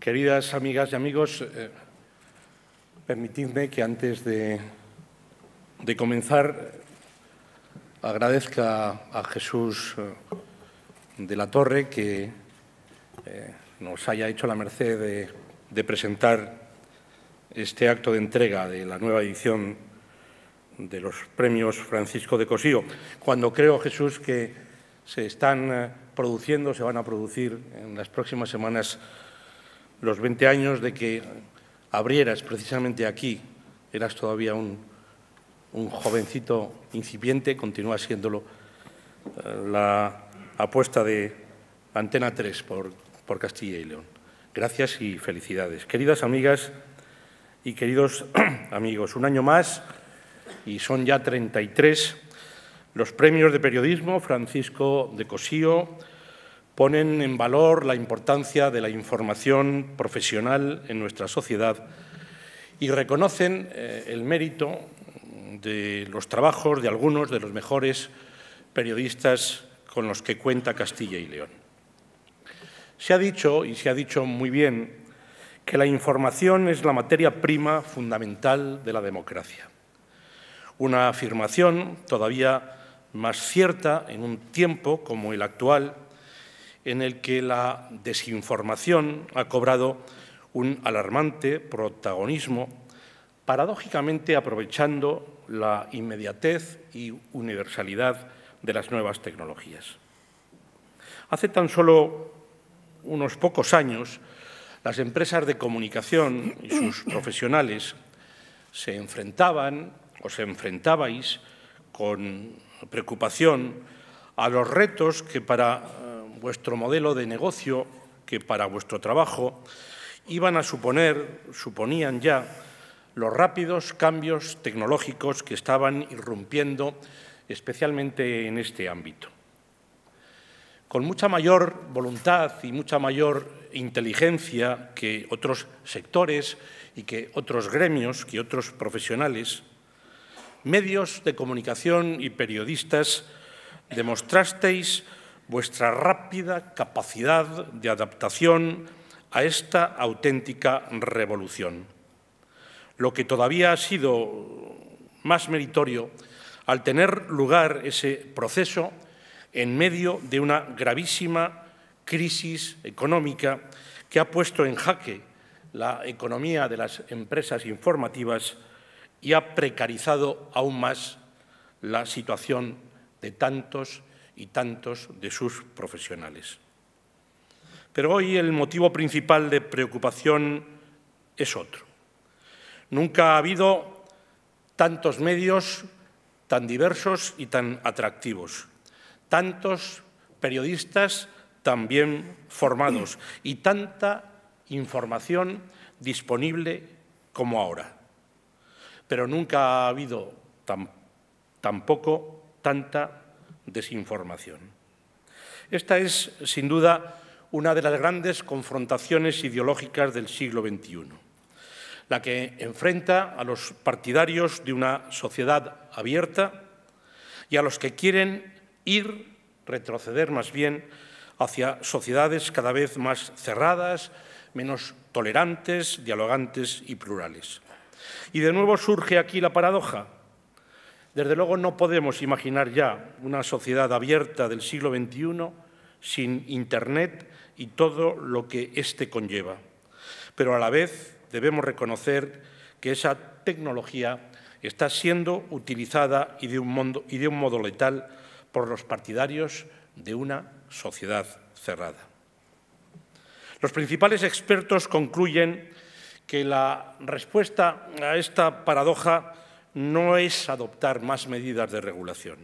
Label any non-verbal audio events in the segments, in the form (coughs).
Queridas amigas y amigos, eh, permitidme que antes de, comenzar agradezca a Jesús eh, de la Torre que eh, nos haya hecho la merced de, de, presentar este acto de entrega de la nueva edición de los premios Francisco de Cosío, cuando creo, Jesús, que se están produciendo, se van a producir en las próximas semanas los 20 años de que abrieras precisamente aquí, eras todavía un, jovencito incipiente, continúa siéndolo, eh, la apuesta de Antena 3 por, por Castilla y León. Gracias y felicidades. Queridas amigas y queridos (clears throat) amigos, un año más, y son ya 33, los premios de periodismo Francisco de Cosío, ponen en valor la importancia de la información profesional en nuestra sociedad y reconocen eh, el mérito de los trabajos de algunos de los mejores periodistas con los que cuenta Castilla y León. Se ha dicho, y se ha dicho muy bien, que la información es la materia prima fundamental de la democracia. Una afirmación todavía más cierta en un tiempo como el actual, en el que la desinformación ha cobrado un alarmante protagonismo, paradójicamente aprovechando la inmediatez y universalidad de las nuevas tecnologías. Hace tan solo unos pocos años, las empresas de comunicación y sus (coughs) profesionales se enfrentaban o se enfrentabais con preocupación a los retos que para vuestro modelo de negocio que para vuestro trabajo iban a suponer, suponían ya, los rápidos cambios tecnológicos que estaban irrumpiendo, especialmente en este ámbito. Con mucha mayor voluntad y mucha mayor inteligencia que otros sectores y que otros gremios, que otros profesionales, medios de comunicación y periodistas demostrasteis vuestra rápida capacidad de adaptación a esta auténtica revolución. Lo que todavía ha sido más meritorio al tener lugar ese proceso en medio de una gravísima crisis económica que ha puesto en jaque la economía de las empresas informativas y ha precarizado aún más la situación de tantos y tantos de sus profesionales. Pero hoy el motivo principal de preocupación es otro. Nunca ha habido tantos medios tan diversos y tan atractivos, tantos periodistas tan bien formados y tanta información disponible como ahora. Pero nunca ha habido tampoco tanta desinformación. Esta es, sin duda, una de las grandes confrontaciones ideológicas del siglo XXI, la que enfrenta a los partidarios de una sociedad abierta y a los que quieren ir, retroceder más bien, hacia sociedades cada vez más cerradas, menos tolerantes, dialogantes y plurales. Y de nuevo surge aquí la paradoja, desde luego no podemos imaginar ya una sociedad abierta del siglo XXI sin Internet y todo lo que éste conlleva. Pero a la vez debemos reconocer que esa tecnología está siendo utilizada y de un modo, y de un modo letal por los partidarios de una sociedad cerrada. Los principales expertos concluyen que la respuesta a esta paradoja no es adoptar más medidas de regulación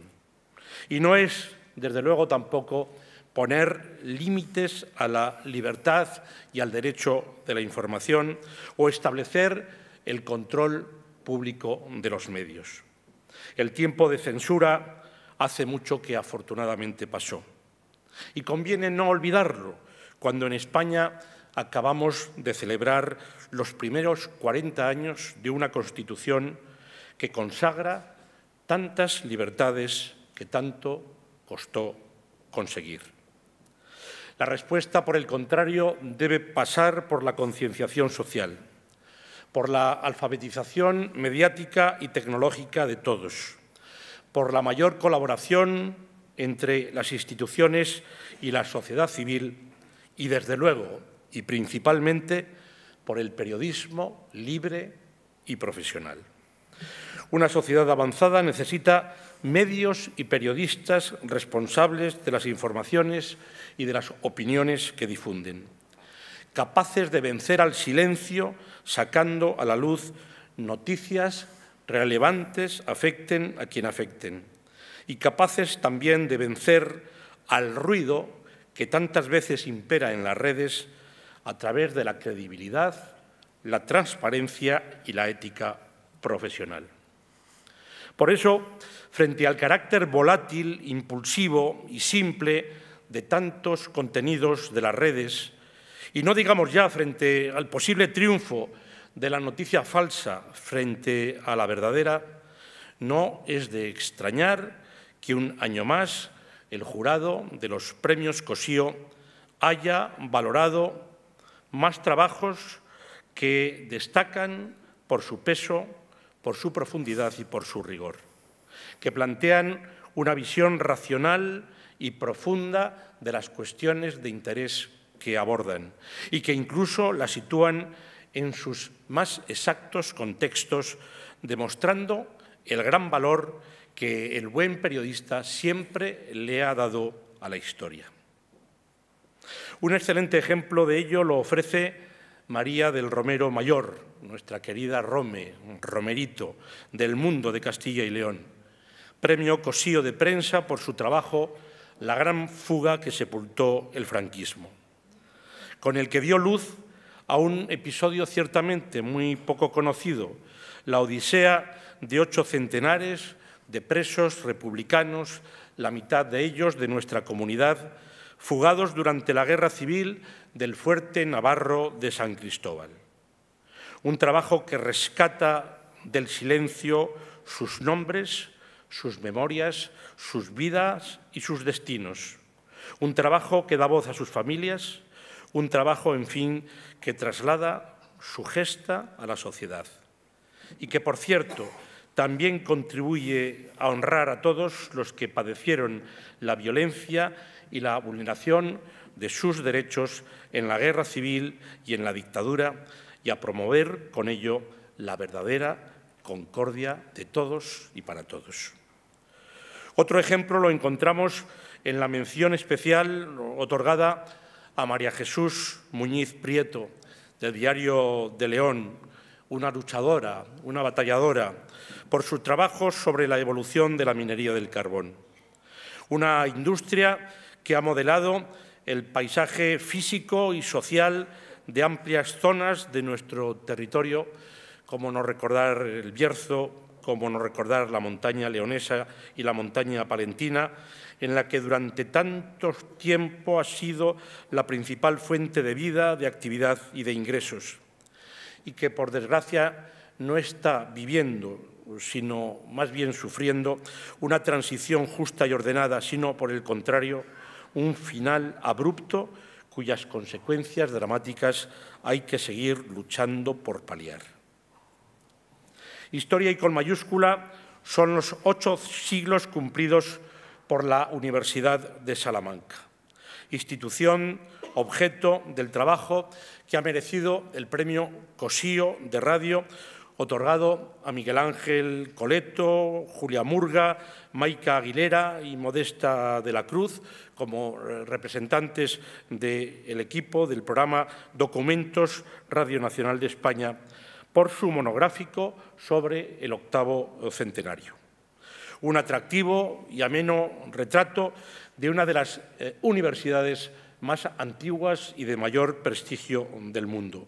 y no es, desde luego, tampoco poner límites a la libertad y al derecho de la información o establecer el control público de los medios. El tiempo de censura hace mucho que afortunadamente pasó. Y conviene no olvidarlo cuando en España acabamos de celebrar los primeros 40 años de una Constitución que consagra tantas libertades que tanto costó conseguir. La respuesta, por el contrario, debe pasar por la concienciación social, por la alfabetización mediática y tecnológica de todos, por la mayor colaboración entre las instituciones y la sociedad civil y, desde luego, y principalmente, por el periodismo libre y profesional. Una sociedad avanzada necesita medios y periodistas responsables de las informaciones y de las opiniones que difunden, capaces de vencer al silencio sacando a la luz noticias relevantes, afecten a quien afecten, y capaces también de vencer al ruido que tantas veces impera en las redes a través de la credibilidad, la transparencia y la ética profesional. Por eso, frente al carácter volátil, impulsivo y simple de tantos contenidos de las redes, y no digamos ya frente al posible triunfo de la noticia falsa frente a la verdadera, no es de extrañar que un año más el jurado de los premios Cosío haya valorado más trabajos que destacan por su peso por su profundidad y por su rigor, que plantean una visión racional y profunda de las cuestiones de interés que abordan y que incluso la sitúan en sus más exactos contextos, demostrando el gran valor que el buen periodista siempre le ha dado a la historia. Un excelente ejemplo de ello lo ofrece María del Romero Mayor, nuestra querida Rome, Romerito, del mundo de Castilla y León. Premio Cosío de Prensa por su trabajo La gran fuga que sepultó el franquismo, con el que dio luz a un episodio ciertamente muy poco conocido, la odisea de ocho centenares de presos republicanos, la mitad de ellos de nuestra comunidad, fugados durante la Guerra Civil del fuerte navarro de San Cristóbal. Un trabajo que rescata del silencio sus nombres, sus memorias, sus vidas y sus destinos. Un trabajo que da voz a sus familias, un trabajo, en fin, que traslada su gesta a la sociedad. Y que, por cierto, también contribuye a honrar a todos los que padecieron la violencia y la vulneración de sus derechos en la guerra civil y en la dictadura y a promover con ello la verdadera concordia de todos y para todos. Otro ejemplo lo encontramos en la mención especial otorgada a María Jesús Muñiz Prieto, del Diario de León, una luchadora, una batalladora, por su trabajo sobre la evolución de la minería del carbón. Una industria que ha modelado el paisaje físico y social de amplias zonas de nuestro territorio, como no recordar el Bierzo, como no recordar la montaña leonesa y la montaña palentina, en la que durante tantos tiempo ha sido la principal fuente de vida, de actividad y de ingresos, y que por desgracia no está viviendo, sino más bien sufriendo, una transición justa y ordenada, sino por el contrario, un final abrupto cuyas consecuencias dramáticas hay que seguir luchando por paliar. Historia y con mayúscula son los ocho siglos cumplidos por la Universidad de Salamanca, institución objeto del trabajo que ha merecido el premio Cosío de Radio otorgado a Miguel Ángel Coleto, Julia Murga, Maica Aguilera y Modesta de la Cruz como eh, representantes del equipo del programa Documentos Radio Nacional de España por su monográfico sobre el octavo centenario. Un atractivo y ameno retrato de una de las eh, universidades más antiguas y de mayor prestigio del mundo.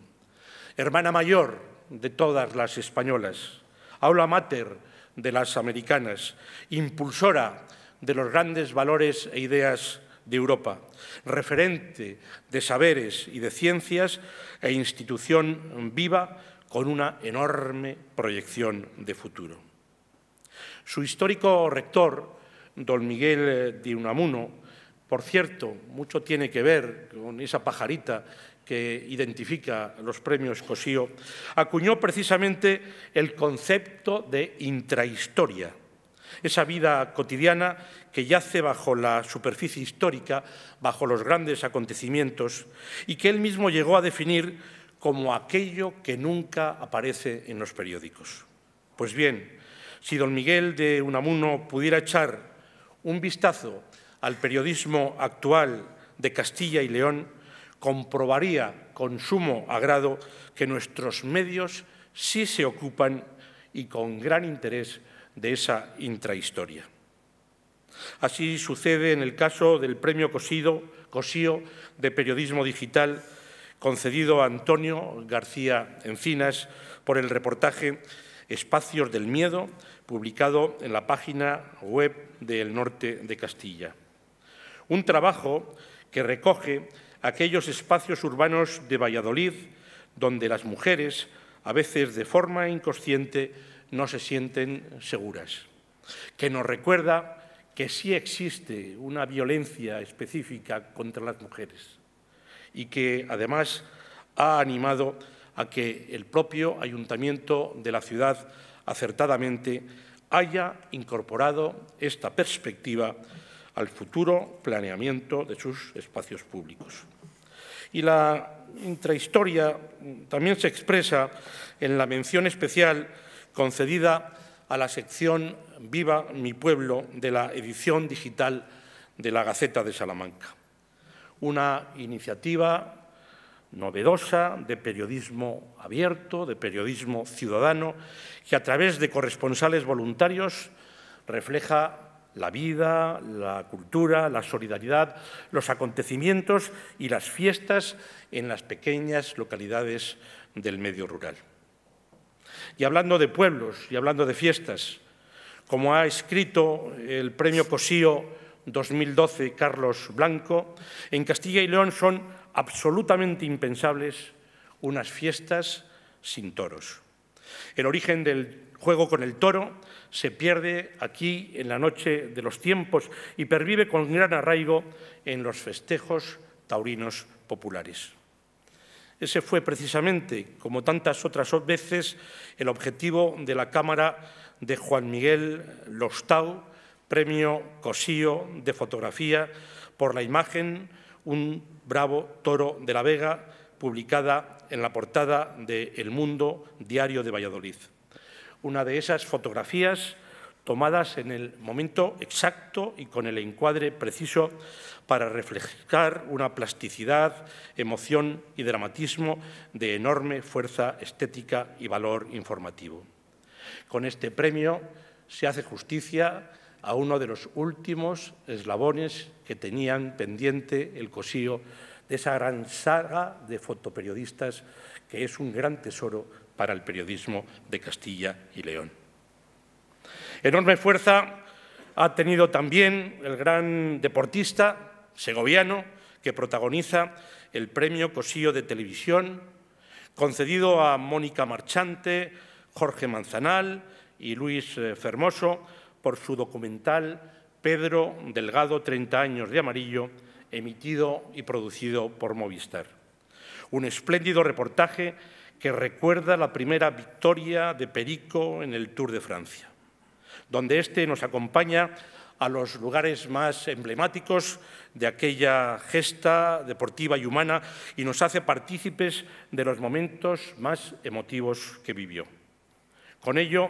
Hermana mayor de todas las españolas, aula mater de las americanas, impulsora de los grandes valores e ideas de Europa, referente de saberes y de ciencias e institución viva con una enorme proyección de futuro. Su histórico rector, don Miguel de Unamuno, por cierto, mucho tiene que ver con esa pajarita que identifica los premios Cosío, acuñó precisamente el concepto de intrahistoria, esa vida cotidiana que yace bajo la superficie histórica, bajo los grandes acontecimientos, y que él mismo llegó a definir como aquello que nunca aparece en los periódicos. Pues bien, si don Miguel de Unamuno pudiera echar un vistazo al periodismo actual de Castilla y León, comprobaría con sumo agrado que nuestros medios sí se ocupan y con gran interés de esa intrahistoria. Así sucede en el caso del premio Cosido, Cosío de Periodismo Digital concedido a Antonio García Encinas por el reportaje Espacios del Miedo, publicado en la página web del norte de Castilla. Un trabajo que recoge aquellos espacios urbanos de Valladolid donde las mujeres, a veces de forma inconsciente, no se sienten seguras, que nos recuerda que sí existe una violencia específica contra las mujeres y que además ha animado a que el propio ayuntamiento de la ciudad acertadamente haya incorporado esta perspectiva al futuro planeamiento de sus espacios públicos. Y la intrahistoria también se expresa en la mención especial concedida a la sección Viva mi pueblo de la edición digital de la Gaceta de Salamanca. Una iniciativa novedosa de periodismo abierto, de periodismo ciudadano, que a través de corresponsales voluntarios refleja la vida, la cultura, la solidaridad, los acontecimientos y las fiestas en las pequeñas localidades del medio rural. Y hablando de pueblos y hablando de fiestas, como ha escrito el premio Cosío 2012 Carlos Blanco, en Castilla y León son absolutamente impensables unas fiestas sin toros. El origen del juego con el toro, se pierde aquí en la noche de los tiempos y pervive con gran arraigo en los festejos taurinos populares. Ese fue precisamente, como tantas otras veces, el objetivo de la Cámara de Juan Miguel Lostau, premio Cosío de fotografía por la imagen Un bravo toro de la Vega, publicada en la portada de El Mundo, Diario de Valladolid una de esas fotografías tomadas en el momento exacto y con el encuadre preciso para reflejar una plasticidad, emoción y dramatismo de enorme fuerza estética y valor informativo. Con este premio se hace justicia a uno de los últimos eslabones que tenían pendiente el cosío de esa gran saga de fotoperiodistas que es un gran tesoro para el periodismo de Castilla y León. Enorme fuerza ha tenido también el gran deportista segoviano que protagoniza el premio Cosío de Televisión, concedido a Mónica Marchante, Jorge Manzanal y Luis eh, Fermoso por su documental Pedro Delgado, 30 años de amarillo, emitido y producido por Movistar. Un espléndido reportaje que recuerda la primera victoria de Perico en el Tour de Francia, donde éste nos acompaña a los lugares más emblemáticos de aquella gesta deportiva y humana y nos hace partícipes de los momentos más emotivos que vivió. Con ello,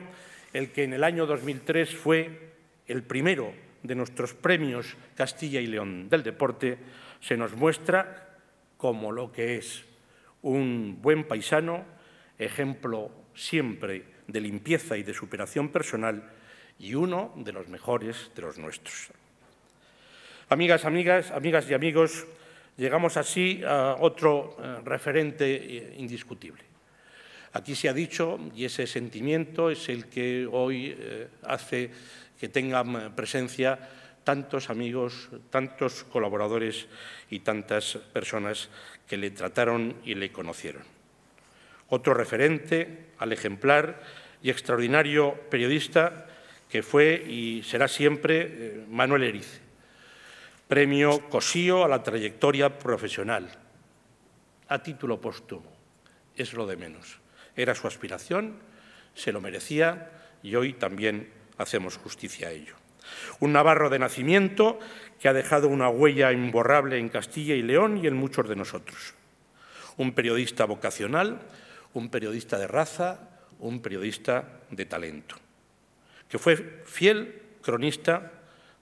el que en el año 2003 fue el primero de nuestros premios Castilla y León del Deporte, se nos muestra como lo que es un buen paisano, ejemplo siempre de limpieza y de superación personal y uno de los mejores de los nuestros. Amigas, amigas, amigas y amigos, llegamos así a otro eh, referente eh, indiscutible. Aquí se ha dicho, y ese sentimiento es el que hoy eh, hace que tenga mm, presencia tantos amigos, tantos colaboradores y tantas personas que le trataron y le conocieron. Otro referente al ejemplar y extraordinario periodista que fue y será siempre eh, Manuel Erice, premio Cosío a la trayectoria profesional, a título póstumo, es lo de menos. Era su aspiración, se lo merecía y hoy también hacemos justicia a ello. Un navarro de nacimiento que ha dejado una huella imborrable en Castilla y León y en muchos de nosotros. Un periodista vocacional, un periodista de raza, un periodista de talento, que fue fiel cronista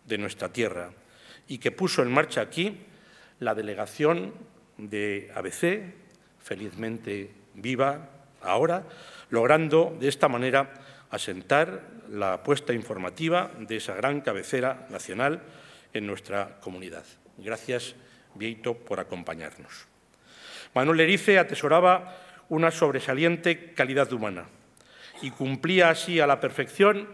de nuestra tierra y que puso en marcha aquí la delegación de ABC, felizmente viva ahora, logrando de esta manera asentar la apuesta informativa de esa gran cabecera nacional en nuestra comunidad. Gracias, Vieito, por acompañarnos. Manuel Erice atesoraba una sobresaliente calidad humana y cumplía así a la perfección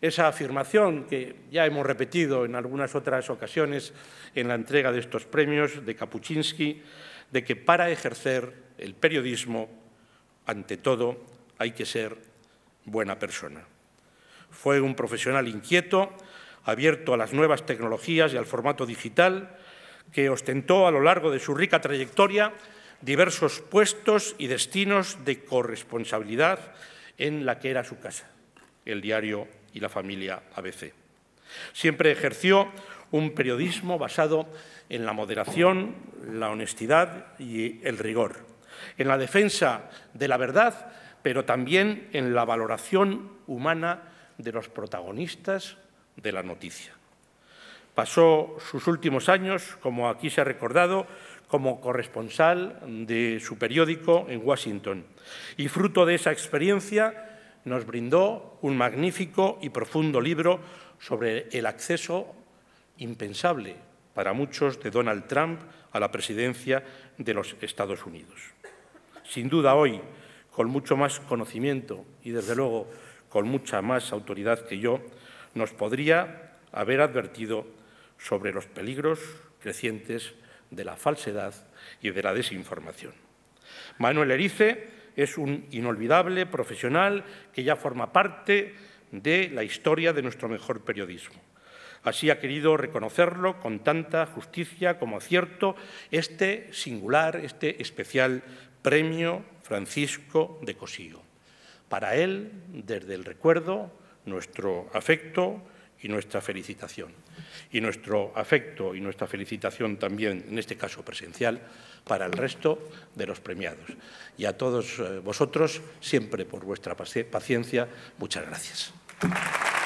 esa afirmación que ya hemos repetido en algunas otras ocasiones en la entrega de estos premios de Kapuczynski, de que para ejercer el periodismo, ante todo, hay que ser buena persona. Fue un profesional inquieto, abierto a las nuevas tecnologías y al formato digital, que ostentó a lo largo de su rica trayectoria diversos puestos y destinos de corresponsabilidad en la que era su casa, el diario y la familia ABC. Siempre ejerció un periodismo basado en la moderación, la honestidad y el rigor, en la defensa de la verdad pero también en la valoración humana de los protagonistas de la noticia. Pasó sus últimos años, como aquí se ha recordado, como corresponsal de su periódico en Washington y fruto de esa experiencia nos brindó un magnífico y profundo libro sobre el acceso impensable para muchos de Donald Trump a la presidencia de los Estados Unidos. Sin duda hoy con mucho más conocimiento y, desde luego, con mucha más autoridad que yo, nos podría haber advertido sobre los peligros crecientes de la falsedad y de la desinformación. Manuel Erice es un inolvidable profesional que ya forma parte de la historia de nuestro mejor periodismo. Así ha querido reconocerlo con tanta justicia como acierto este singular, este especial premio Francisco de Cosío. Para él, desde el recuerdo, nuestro afecto y nuestra felicitación. Y nuestro afecto y nuestra felicitación también, en este caso presencial, para el resto de los premiados. Y a todos eh, vosotros, siempre por vuestra paciencia, muchas gracias.